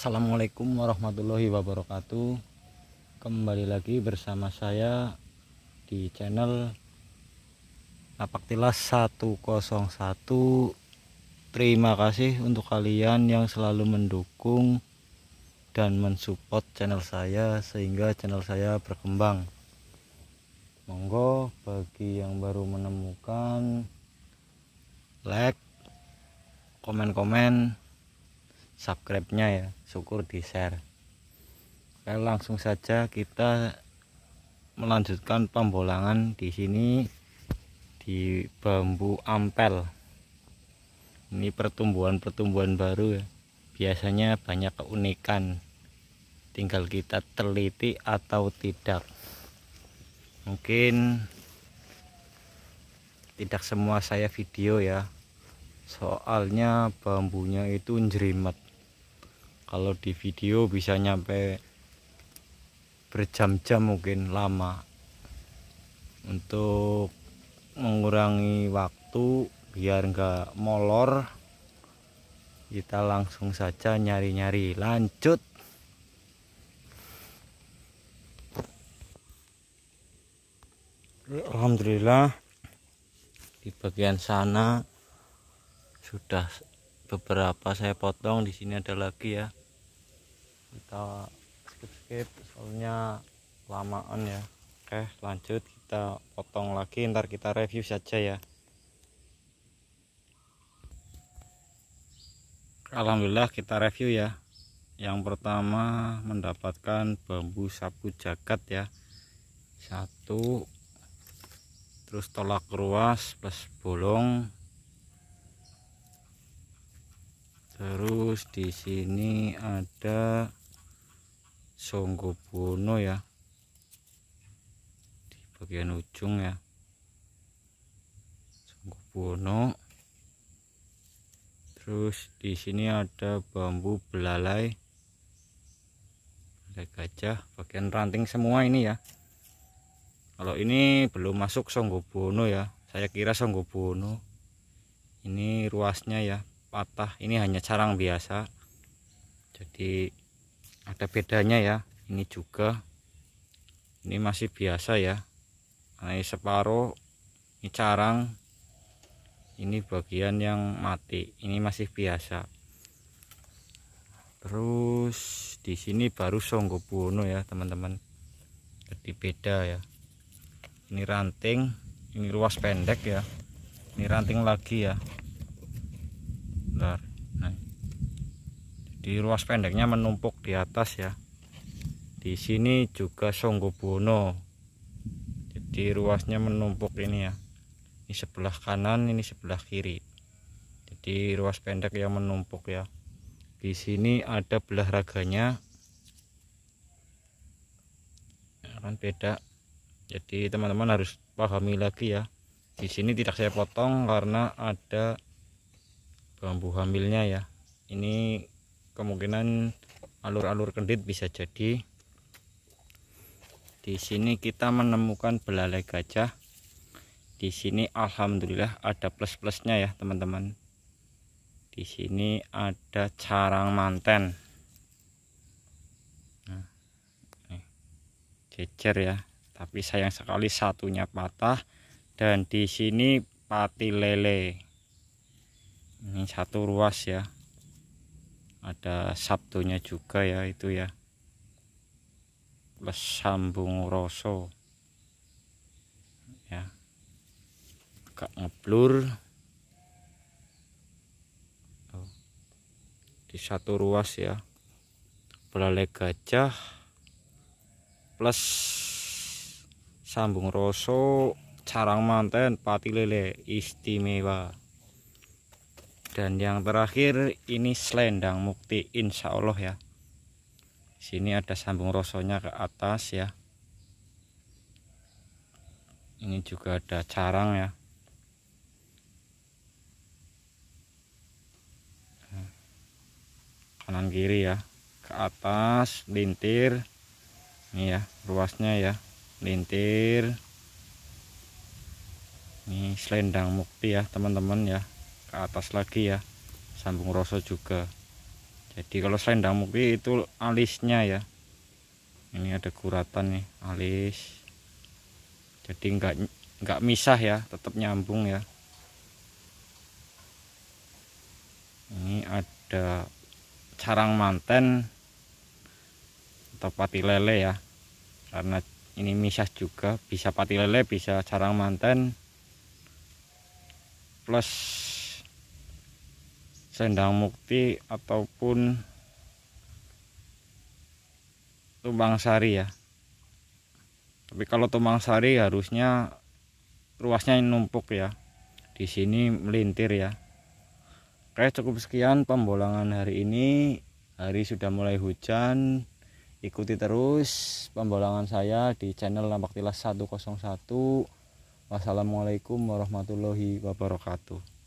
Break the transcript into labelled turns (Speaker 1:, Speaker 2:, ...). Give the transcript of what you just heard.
Speaker 1: Assalamualaikum warahmatullahi wabarakatuh Kembali lagi bersama saya di channel Apaktilas Tilas 101 Terima kasih untuk kalian yang selalu mendukung dan mensupport channel saya sehingga channel saya berkembang Monggo bagi yang baru menemukan like komen-komen subscribe-nya ya syukur di share Oke, langsung saja kita melanjutkan pembolangan di sini di bambu ampel ini pertumbuhan-pertumbuhan baru ya biasanya banyak keunikan tinggal kita teliti atau tidak mungkin tidak semua saya video ya soalnya bambunya itu jerimet kalau di video bisa nyampe berjam-jam mungkin lama untuk mengurangi waktu biar nggak molor kita langsung saja nyari-nyari lanjut Alhamdulillah di bagian sana sudah beberapa saya potong di sini ada lagi ya kita skip skip soalnya lamaan ya oke eh, lanjut kita potong lagi ntar kita review saja ya Alhamdulillah kita review ya yang pertama mendapatkan bambu sapu jagat ya satu terus tolak ruas plus bolong terus di sini ada Songgobono ya di bagian ujung ya Songgobono terus di sini ada bambu belalai ada gajah bagian ranting semua ini ya kalau ini belum masuk Songgobono ya saya kira Songgobono ini ruasnya ya patah ini hanya carang biasa jadi ada bedanya ya ini juga ini masih biasa ya nah, ini separuh ini carang ini bagian yang mati ini masih biasa terus di sini baru songgobono ya teman-teman jadi beda ya ini ranting ini ruas pendek ya ini ranting lagi ya bentar nah di ruas pendeknya menumpuk di atas ya di sini juga Songgobono jadi ruasnya menumpuk ini ya ini sebelah kanan ini sebelah kiri jadi ruas pendek yang menumpuk ya di sini ada belah raganya ya kan beda jadi teman-teman harus pahami lagi ya di sini tidak saya potong karena ada bambu hamilnya ya ini kemungkinan alur-alur kendit bisa jadi di sini kita menemukan belalai gajah di sini alhamdulillah ada plus plusnya ya teman-teman di sini ada carang manten nah, ya tapi sayang sekali satunya patah dan di sini pati lele ini satu ruas ya ada Sabtunya juga ya itu ya plus sambung rosso ya agak ngeblur oh. di satu ruas ya belalai gajah plus sambung rosso carang manten pati lele istimewa dan yang terakhir ini selendang mukti insya Allah ya sini ada sambung rosonya ke atas ya ini juga ada carang ya kanan kiri ya ke atas lintir ini ya ruasnya ya lintir ini selendang mukti ya teman-teman ya ke atas lagi ya sambung rosso juga jadi kalau selendang mukti itu alisnya ya ini ada kuratan nih alis jadi nggak nggak misah ya tetap nyambung ya ini ada carang manten atau pati lele ya karena ini misah juga bisa pati lele bisa carang manten plus sendang mukti ataupun tumbang sari ya tapi kalau tumbang sari harusnya ruasnya numpuk ya di sini melintir ya Oke cukup sekian pembolangan hari ini hari sudah mulai hujan ikuti terus pembolangan saya di channel nampak Tilas 101 Wassalamualaikum warahmatullahi wabarakatuh